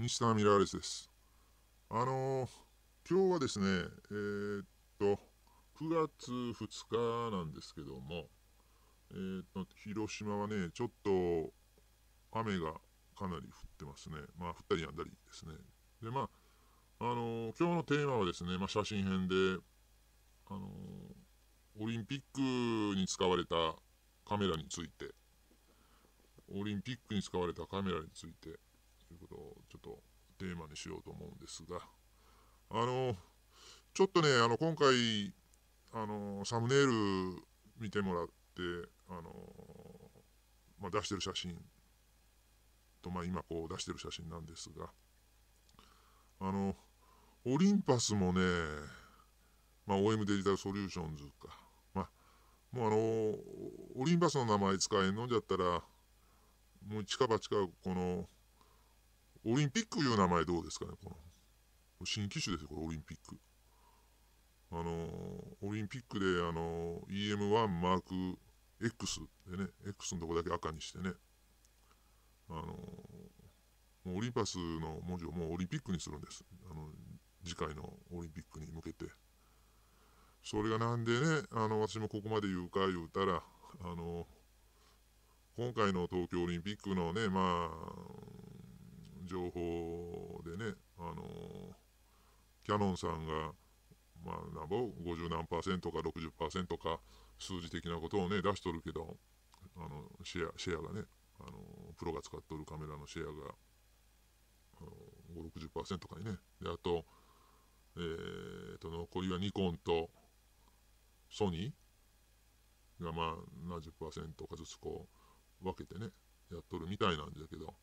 西田ミラーレスです。あのー、今日はですね、えー、っと、9月2日なんですけども、えー、っと、広島はね、ちょっと雨がかなり降ってますね。まあ、降ったりやんだりですね。で、まあ、あの今日のテーマはですね、まあ、写真編で、あのオリンピックに使われたカメラについて、オリンピックに使われたカメラについて、ということをちょっとテーマにしようと思うんですが、あの、ちょっとね、あの、今回、あの、サムネイル見てもらって、あの、まあ、出してる写真と、まあ、今こう出してる写真なんですが、あの、オリンパスもね、まあ、OM デジタルソリューションズか、まあ、もうあの、オリンパスの名前使えんのじゃったら、もう近場近くこのオリンピックいう名前どうですかね、この。新機種ですよ、これ、オリンピック。あのー、オリンピックで、あのー、EM1 マーク X でね、X のとこだけ赤にしてね、あのー、オリンパスの文字をもうオリンピックにするんです。あの次回のオリンピックに向けて。それがなんでね、あの私もここまで言うか言うたら、あの今回の東京オリンピックのね、まあ、情報でね、あのー、キャノンさんが、まあ、なんぼ50何パーセントか60%か数字的なことをね出しとるけどあのシェアシェアがね、あのー、プロが使っとるカメラのシェアが、あのー、5060%かにねであと,、えーと、と残りはニコンとソニーがまあ十パーセントかずつこう分けてねやっとるみたいなんだけど。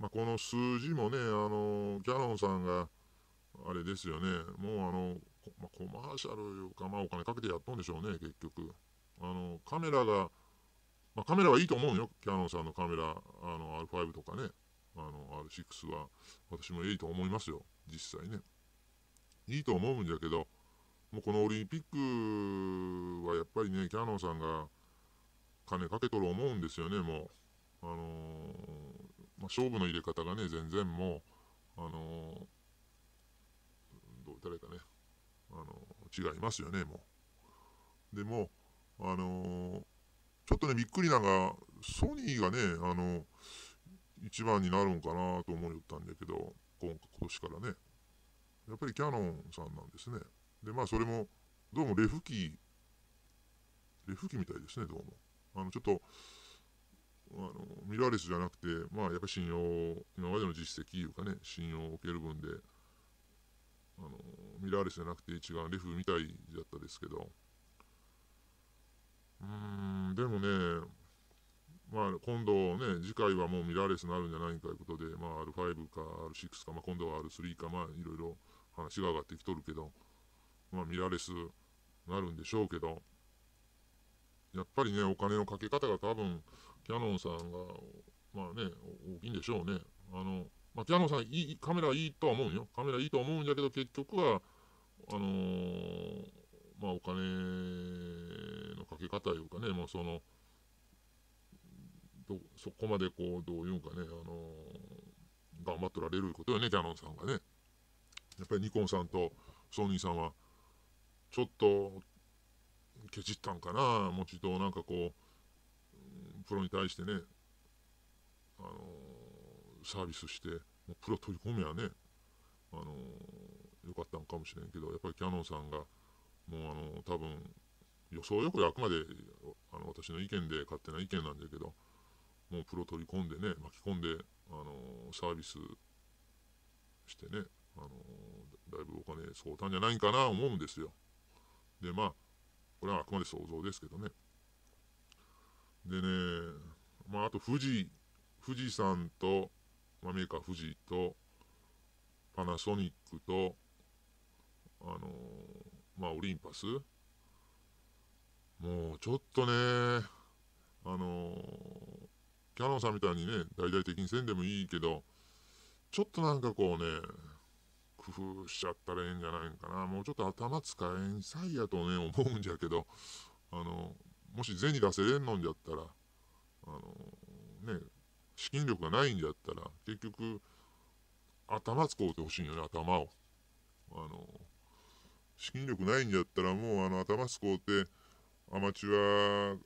まあ、この数字もね、あのキャノンさんが、あれですよね、もうあの、まあ、コマーシャルいうか、まあ、お金かけてやっとんでしょうね、結局。あのカメラが、まあ、カメラはいいと思うよ、キャノンさんのカメラ、あの R5 とかね、R6 は、私もいいと思いますよ、実際ね。いいと思うんだけど、もうこのオリンピックはやっぱりね、キャノンさんが金かけとる思うんですよね、もう。あのーまあ、勝負の入れ方がね、全然もう、あのー、どう誰かね、あのー、違いますよね、もう。でも、あのー、ちょっとね、びっくりなんが、ソニーがね、あの一番になるんかなと思いよったんだけど、今年からね。やっぱりキヤノンさんなんですね。で、まあ、それも、どうもレフ機、レフ機みたいですね、どうも。あの、ちょっと、あのミラーレスじゃなくて、まあ、やっぱり信用、今までの実績いうかね、信用を受ける分で、あのミラーレスじゃなくて一眼レフみたいだったですけど、うーん、でもね、まあ、今度ね、次回はもうミラーレスになるんじゃないかということで、まあ、R5 か R6 か、まあ、今度は R3 か、まあ、いろいろ話が上がってきとるけど、まあ、ミラーレスなるんでしょうけど、やっぱりね、お金のかけ方が多分、キャノンさんが、まあね、大きいんでしょうね。あの、まあ、キャノンさんいい、カメラいいとは思うよ。カメラいいとは思うんだけど、結局は、あのー、まあ、お金のかけ方というかね、もうその、そこまでこう、どういうかね、あのー、頑張ってられることよね、キャノンさんがね。やっぱりニコンさんとソニーさんは、ちょっと、ケチったんかな、もうちょっとなんかこう、プロに対してね、あのー、サービスして、もうプロ取り込めはね、あのー、よかったのかもしれんけど、やっぱりキャノンさんが、もうあのー、多分予想よくあくまであの私の意見で、勝手な意見なんだけど、もうプロ取り込んでね、巻き込んで、あのサービスしてね、あのだいぶお金相談じゃないかな思うんですよ。で、まあ、これはあくまで想像ですけどね。でね、まあ、あと富士、富士山と、まあ、メーカー富士と、パナソニックと、あのー、まあ、オリンパス。もう、ちょっとね、あのー、キャノンさんみたいにね、大々的にせんでもいいけど、ちょっとなんかこうね、工夫しちゃったらええんじゃないんかな。もうちょっと頭使えんさいやとね、思うんじゃけど、あのーもし銭出せれんのんじゃったら、あのね、資金力がないんじゃったら、結局、頭使うてほしいんよね、頭を。あの、資金力ないんじゃったら、もうあの頭使うて、アマチュア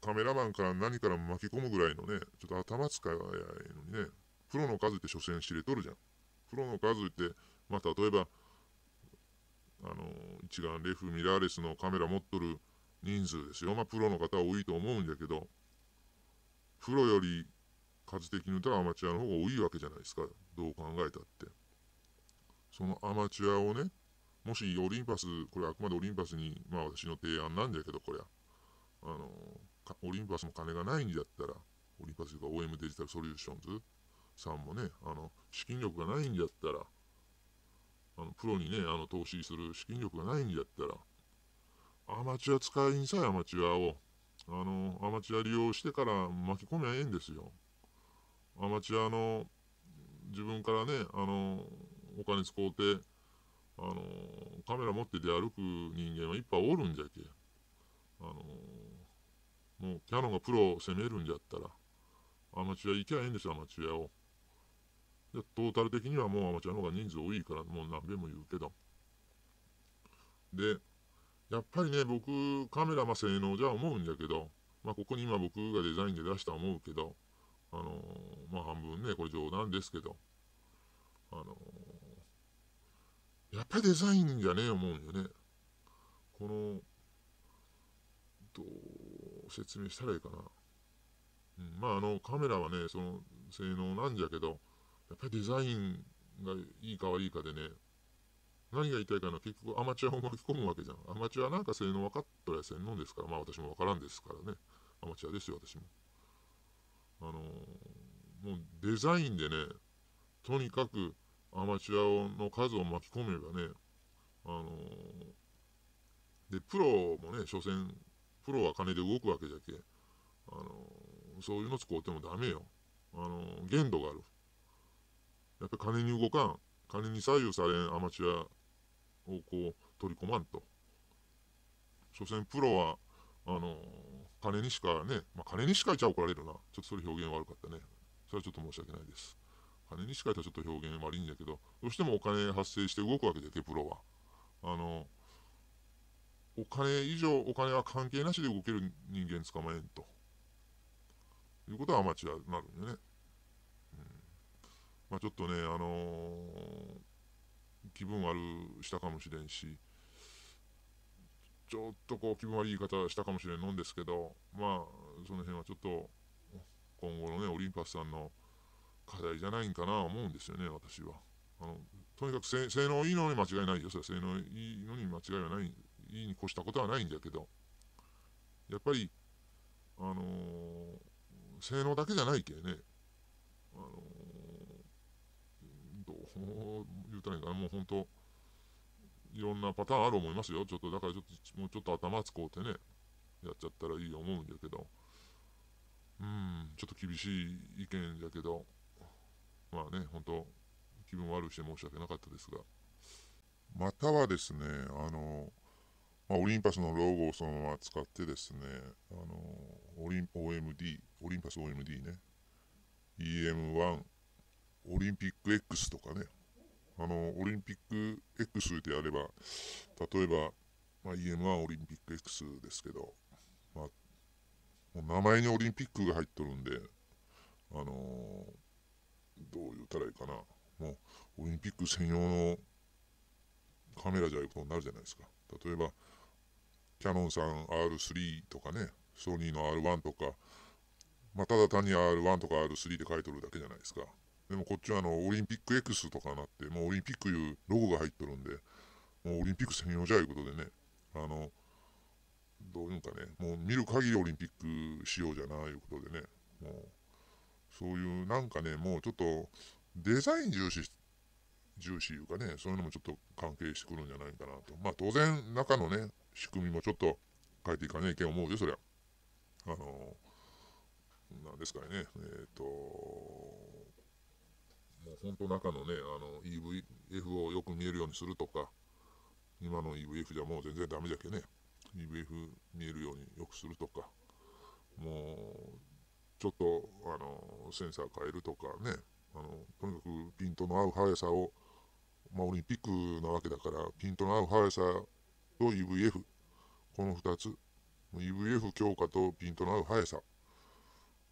カメラマンから何から巻き込むぐらいのね、ちょっと頭使いばやいのにね、プロの数って所詮知れとるじゃん。プロの数って、まあ、例えば、あの一眼レフミラーレスのカメラ持っとる人数ですよ。まあ、プロの方は多いと思うんだけど、プロより数的に言うらアマチュアの方が多いわけじゃないですか。どう考えたって。そのアマチュアをね、もしオリンパス、これあくまでオリンパスに、まあ私の提案なんだけど、こりゃ。あの、オリンパスも金がないんだったら、オリンパスとか OM デジタルソリューションズさんもね、あの、資金力がないんだったら、あの、プロにね、あの、投資する資金力がないんだったら、アマチュア使いにさえアマチュアを、あの、アマチュア利用してから巻き込めばええんですよ。アマチュアの、自分からね、あの、お金使うて、あの、カメラ持って出歩く人間はいっぱいおるんじゃけ。あの、もうキャノンがプロを攻めるんじゃったら、アマチュア行きゃええんですよ、アマチュアを。で、トータル的にはもうアマチュアの方が人数多いから、もう何べんも言うけど。で、やっぱりね、僕、カメラは性能じゃ思うんだけど、まあ、ここに今僕がデザインで出した思うけど、あのー、まあ、半分ね、これ冗談ですけど、あのー、やっぱりデザインじゃねえ思うんよね。この、どう説明したらいいかな。うん、まあ、あの、カメラはね、その、性能なんじゃけど、やっぱりデザインがいいか悪いかでね、何が言いたいかな、結局アマチュアを巻き込むわけじゃん。アマチュアなんか性能分かっとたら洗脳ですから、まあ私も分からんですからね。アマチュアですよ、私も。あのー、もうデザインでね、とにかくアマチュアの数を巻き込めばね、あのー、で、プロもね、所詮、プロは金で動くわけじゃけ、あのー、そういうの使うてもダメよ。あの限度がある。やっぱり金に動かん。金に左右されんアマチュアをこう取り込まんと。所詮プロはあの金にしかね、まあ、金にしかいちゃ怒られるな。ちょっとそれ表現悪かったね。それはちょっと申し訳ないです。金にしかいたらちょっと表現悪いんだけど、どうしてもお金発生して動くわけで、テプロは。あの、お金以上、お金は関係なしで動ける人間捕まえんと。いうことはアマチュアになるんでね。うん、まあちょっとね、あのー気分悪したかもしれんしちょっとこう気分悪い言い方したかもしれんのんですけどまあその辺はちょっと今後のねオリンパスさんの課題じゃないんかな思うんですよね私はあのとにかく性能いいのに間違いないよそれ性能いいのに間違いはないいいに越したことはないんだけどやっぱりあのー、性能だけじゃないけねう言うたらいいかな、もう本当、いろんなパターンある思いますよ、ちょっとだからちょっともうちょっと頭使うてね、やっちゃったらいい思うんだけど、うん、ちょっと厳しい意見だけど、まあね、本当、気分悪くして申し訳なかったですが。またはですね、あの、まあ、オリンパスのロゴをそのまま使ってですね、あの、オリン OMD、オリンパス OMD ね、EM1、オリンピック X とかね、あの、オリンピック X であれば、例えば、まあ、EM はオリンピック X ですけど、まあ、もう名前にオリンピックが入っとるんで、あのー、どう言ったらいいかな、もうオリンピック専用のカメラじゃいうことになるじゃないですか。例えば、キャノンさん R3 とかね、ソニーの R1 とか、まあ、ただ単に R1 とか R3 で書いとるだけじゃないですか。でもこっちはあの、オリンピック X とかなって、もうオリンピックいうロゴが入っとるんで、もうオリンピック専用じゃいうことでね、あの、どういうかね、もう見る限りオリンピック仕様じゃないいうことでね、もう、そういうなんかね、もうちょっとデザイン重視重視いうかね、そういうのもちょっと関係してくるんじゃないかなと。まあ当然、中のね、仕組みもちょっと変えていかねえけん思うで、そりゃ。あのー、なんですかね、えっ、ー、と、もう本当中のね、あの EVF をよく見えるようにするとか、今の EVF じゃもう全然ダメじゃけね、EVF 見えるようによくするとか、もう、ちょっと、あの、センサー変えるとかね、あの、とにかくピントの合う速さを、まあ、オリンピックなわけだから、ピントの合う速さと EVF、この2つ、EVF 強化とピントの合う速さ、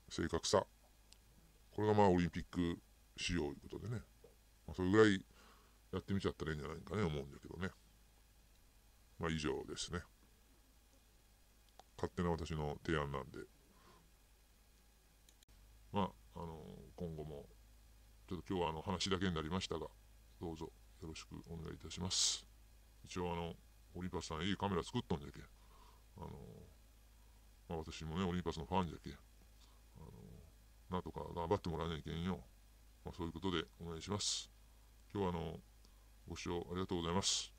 正確さ、これがまあオリンピックしよういうことでね、まあ、それぐらいやってみちゃったらいいんじゃないかね、思うんだけどね。まあ以上ですね。勝手な私の提案なんで、まあ、あの今後も、ちょっと今日はあの話だけになりましたが、どうぞよろしくお願いいたします。一応あの、オリンパスさんいいカメラ作っとんじゃけ。あの、まあ、私もね、オリンパスのファンじゃけ。あの、なんとか頑張ってもらわなきゃいけんよ。まあ、そういうことでお願いします。今日はあの、ご視聴ありがとうございます。